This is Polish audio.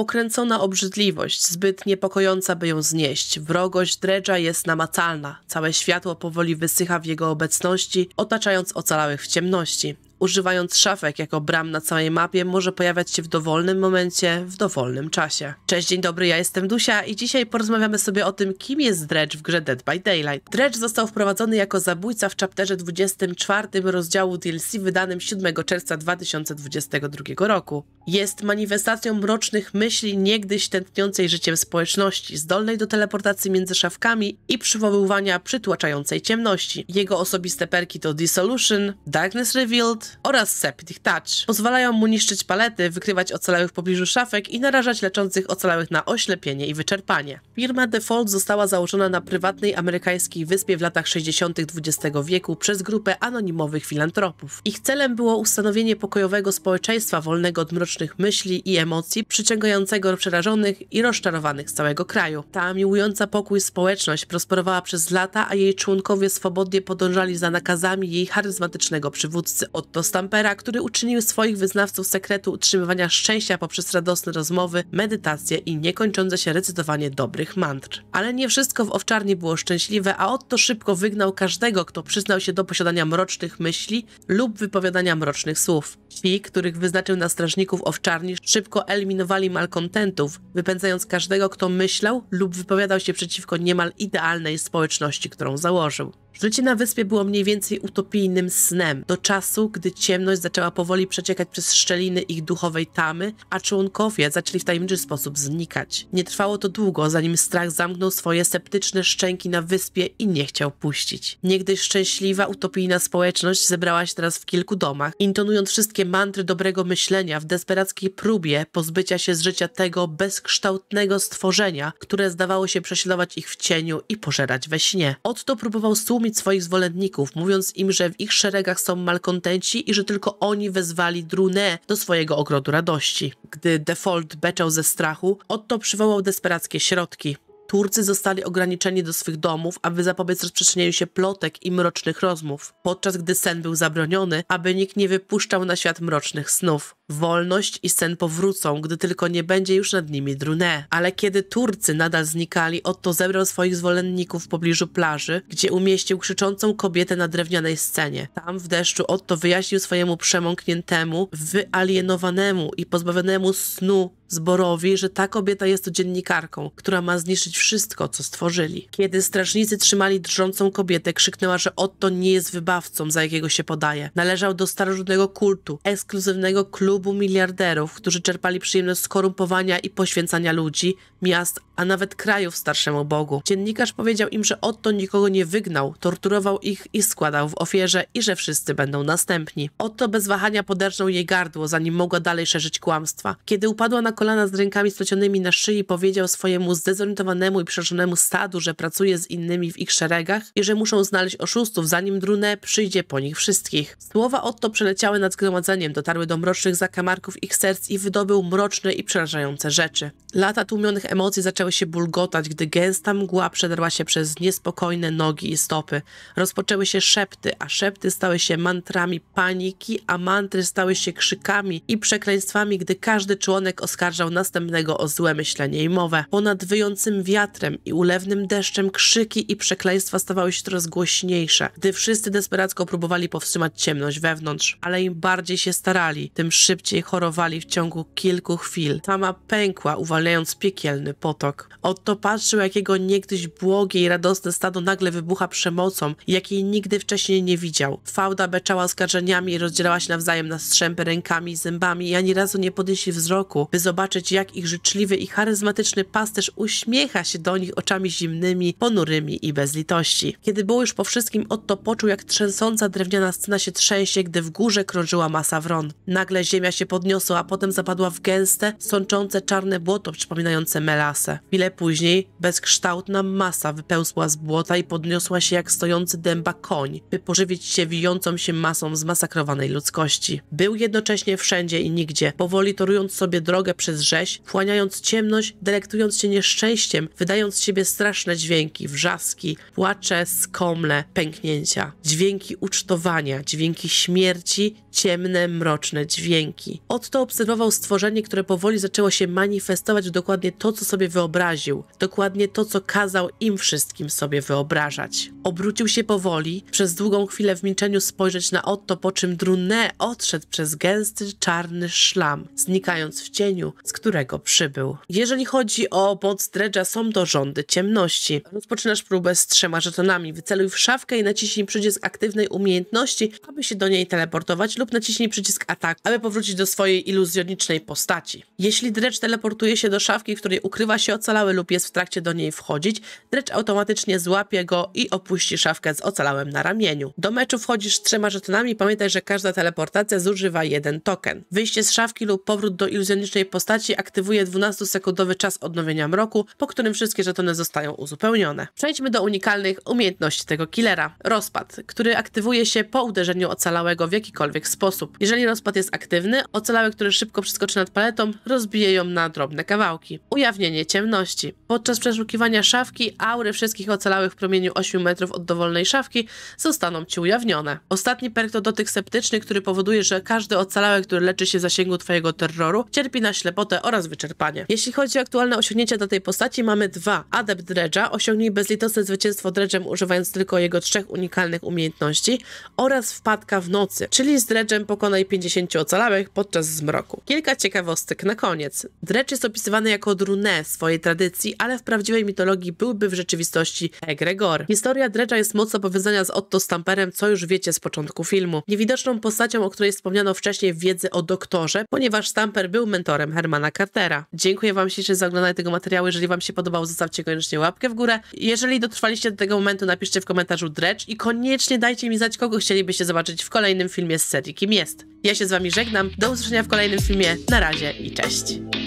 Pokręcona obrzydliwość, zbyt niepokojąca, by ją znieść. Wrogość Dredża jest namacalna. Całe światło powoli wysycha w jego obecności, otaczając ocalałych w ciemności używając szafek jako bram na całej mapie, może pojawiać się w dowolnym momencie, w dowolnym czasie. Cześć, dzień dobry, ja jestem Dusia i dzisiaj porozmawiamy sobie o tym, kim jest Dredge w grze Dead by Daylight. Dredge został wprowadzony jako zabójca w chapterze 24 rozdziału DLC wydanym 7 czerwca 2022 roku. Jest manifestacją mrocznych myśli niegdyś tętniącej życiem społeczności, zdolnej do teleportacji między szafkami i przywoływania przytłaczającej ciemności. Jego osobiste perki to Dissolution, Darkness Revealed, oraz Septic Touch. Pozwalają mu niszczyć palety, wykrywać ocalałych w pobliżu szafek i narażać leczących ocalałych na oślepienie i wyczerpanie. Firma Default została założona na prywatnej amerykańskiej wyspie w latach 60. XX wieku przez grupę anonimowych filantropów. Ich celem było ustanowienie pokojowego społeczeństwa wolnego od mrocznych myśli i emocji, przyciągającego przerażonych i rozczarowanych z całego kraju. Ta miłująca pokój społeczność prosperowała przez lata, a jej członkowie swobodnie podążali za nakazami jej charyzmatycznego przywódcy Otto do Stampera, który uczynił swoich wyznawców sekretu utrzymywania szczęścia poprzez radosne rozmowy, medytacje i niekończące się recytowanie dobrych mantr. Ale nie wszystko w owczarni było szczęśliwe, a Otto szybko wygnał każdego, kto przyznał się do posiadania mrocznych myśli lub wypowiadania mrocznych słów. Ci, których wyznaczył na strażników owczarni, szybko eliminowali malkontentów, wypędzając każdego, kto myślał lub wypowiadał się przeciwko niemal idealnej społeczności, którą założył. Życie na wyspie było mniej więcej utopijnym snem, do czasu, gdy gdy ciemność zaczęła powoli przeciekać przez szczeliny ich duchowej tamy, a członkowie zaczęli w tajemniczy sposób znikać. Nie trwało to długo, zanim strach zamknął swoje septyczne szczęki na wyspie i nie chciał puścić. Niegdyś szczęśliwa, utopijna społeczność zebrała się teraz w kilku domach, intonując wszystkie mantry dobrego myślenia w desperackiej próbie pozbycia się z życia tego bezkształtnego stworzenia, które zdawało się prześladować ich w cieniu i pożerać we śnie. Otto próbował stłumić swoich zwolenników, mówiąc im, że w ich szeregach są malkontenci i że tylko oni wezwali Drunę do swojego ogrodu radości. Gdy Default beczał ze strachu, Otto przywołał desperackie środki. Turcy zostali ograniczeni do swych domów, aby zapobiec rozprzestrzenianiu się plotek i mrocznych rozmów, podczas gdy sen był zabroniony, aby nikt nie wypuszczał na świat mrocznych snów. Wolność i sen powrócą, gdy tylko nie będzie już nad nimi drunę. Ale kiedy Turcy nadal znikali, Otto zebrał swoich zwolenników w pobliżu plaży, gdzie umieścił krzyczącą kobietę na drewnianej scenie. Tam w deszczu Otto wyjaśnił swojemu przemąkniętemu, wyalienowanemu i pozbawionemu snu zborowi, że ta kobieta jest to dziennikarką, która ma zniszczyć wszystko, co stworzyli. Kiedy strażnicy trzymali drżącą kobietę, krzyknęła, że Otto nie jest wybawcą, za jakiego się podaje. Należał do starożytnego kultu, ekskluzywnego klubu miliarderów, którzy czerpali przyjemność z korumpowania i poświęcania ludzi, miast, a nawet krajów starszemu Bogu. Dziennikarz powiedział im, że Otto nikogo nie wygnał, torturował ich i składał w ofierze i że wszyscy będą następni. Otto bez wahania poderżnął jej gardło, zanim mogła dalej szerzyć kłamstwa. Kiedy upadła na kolana z rękami splecionymi na szyi powiedział swojemu zdezorientowanemu i przerażonemu stadu, że pracuje z innymi w ich szeregach i że muszą znaleźć oszustów, zanim drunę przyjdzie po nich wszystkich. Słowa Otto przeleciały nad zgromadzeniem, dotarły do mrocznych zakamarków ich serc i wydobył mroczne i przerażające rzeczy. Lata tłumionych emocji zaczęły się bulgotać, gdy gęsta mgła przedarła się przez niespokojne nogi i stopy. Rozpoczęły się szepty, a szepty stały się mantrami paniki, a mantry stały się krzykami i przekleństwami, gdy każdy członek Oskara oskarżał następnego o złe myślenie i mowę. Ponad wyjącym wiatrem i ulewnym deszczem krzyki i przekleństwa stawały się coraz głośniejsze, gdy wszyscy desperacko próbowali powstrzymać ciemność wewnątrz. Ale im bardziej się starali, tym szybciej chorowali w ciągu kilku chwil. Tama pękła, uwalniając piekielny potok. Otto patrzył, jak jego niegdyś błogie i radosne stado nagle wybucha przemocą, jakiej nigdy wcześniej nie widział. Fauda beczała oskarżeniami i rozdzielała się nawzajem na strzępy rękami i zębami i ani razu nie podnieśli wzroku, by zobaczyć, zobaczyć, jak ich życzliwy i charyzmatyczny pasterz uśmiecha się do nich oczami zimnymi, ponurymi i bez litości. Kiedy było już po wszystkim, Otto poczuł, jak trzęsąca drewniana scena się trzęsie, gdy w górze krążyła masa wron. Nagle ziemia się podniosła, a potem zapadła w gęste, sączące czarne błoto przypominające melasę. Chwilę później bezkształtna masa wypełzła z błota i podniosła się jak stojący dęba koń, by pożywić się wijącą się masą zmasakrowanej ludzkości. Był jednocześnie wszędzie i nigdzie, powoli torując sobie drogę przez przez rzeź, wchłaniając ciemność, delektując się nieszczęściem, wydając z siebie straszne dźwięki, wrzaski, płacze, skomle, pęknięcia, dźwięki ucztowania, dźwięki śmierci, ciemne, mroczne dźwięki. Otto obserwował stworzenie, które powoli zaczęło się manifestować w dokładnie to, co sobie wyobraził, dokładnie to, co kazał im wszystkim sobie wyobrażać. Obrócił się powoli, przez długą chwilę w milczeniu spojrzeć na Otto, po czym Drunet odszedł przez gęsty, czarny szlam, znikając w cieniu, z którego przybył. Jeżeli chodzi o podstredża, są to rządy ciemności. Rozpoczynasz próbę z trzema żetonami. Wyceluj w szafkę i naciśnij przycisk aktywnej umiejętności, aby się do niej teleportować lub naciśnij przycisk ataku, aby powrócić do swojej iluzjonicznej postaci. Jeśli drecz teleportuje się do szafki, w której ukrywa się ocalały lub jest w trakcie do niej wchodzić, drecz automatycznie złapie go i opuści szafkę z ocalałem na ramieniu. Do meczu wchodzisz z trzema żetonami, pamiętaj, że każda teleportacja zużywa jeden token. Wyjście z szafki lub powrót do iluzjonicznej postaci postaci aktywuje 12-sekundowy czas odnowienia mroku, po którym wszystkie żetony zostają uzupełnione. Przejdźmy do unikalnych umiejętności tego killera. Rozpad, który aktywuje się po uderzeniu ocalałego w jakikolwiek sposób. Jeżeli rozpad jest aktywny, ocalały, który szybko przeskoczy nad paletą, rozbije ją na drobne kawałki. Ujawnienie ciemności. Podczas przeszukiwania szafki, aury wszystkich ocalałych w promieniu 8 metrów od dowolnej szafki zostaną ci ujawnione. Ostatni perk to dotyk septyczny, który powoduje, że każdy ocalały, który leczy się w zasięgu twojego terroru, cierpi na ślepotę slepotę oraz wyczerpanie. Jeśli chodzi o aktualne osiągnięcia do tej postaci, mamy dwa. Adept Dredge'a osiągnij bezlitosne zwycięstwo Dredge'em używając tylko jego trzech unikalnych umiejętności oraz wpadka w nocy, czyli z Dredge'em pokonaj 50 ocalałych podczas zmroku. Kilka ciekawostek na koniec. Dredge jest opisywany jako drunę swojej tradycji, ale w prawdziwej mitologii byłby w rzeczywistości egregor. Historia Dredge'a jest mocno powiązana z Otto Stamperem, co już wiecie z początku filmu. Niewidoczną postacią, o której wspomniano wcześniej w wiedzy o doktorze, ponieważ Stamper był mentorem Hermana Cartera. Dziękuję Wam ślicznie za oglądanie tego materiału. Jeżeli Wam się podobało, zostawcie koniecznie łapkę w górę. Jeżeli dotrwaliście do tego momentu, napiszcie w komentarzu drecz i koniecznie dajcie mi znać, kogo chcielibyście zobaczyć w kolejnym filmie z serii Kim Jest. Ja się z Wami żegnam. Do usłyszenia w kolejnym filmie. Na razie i cześć.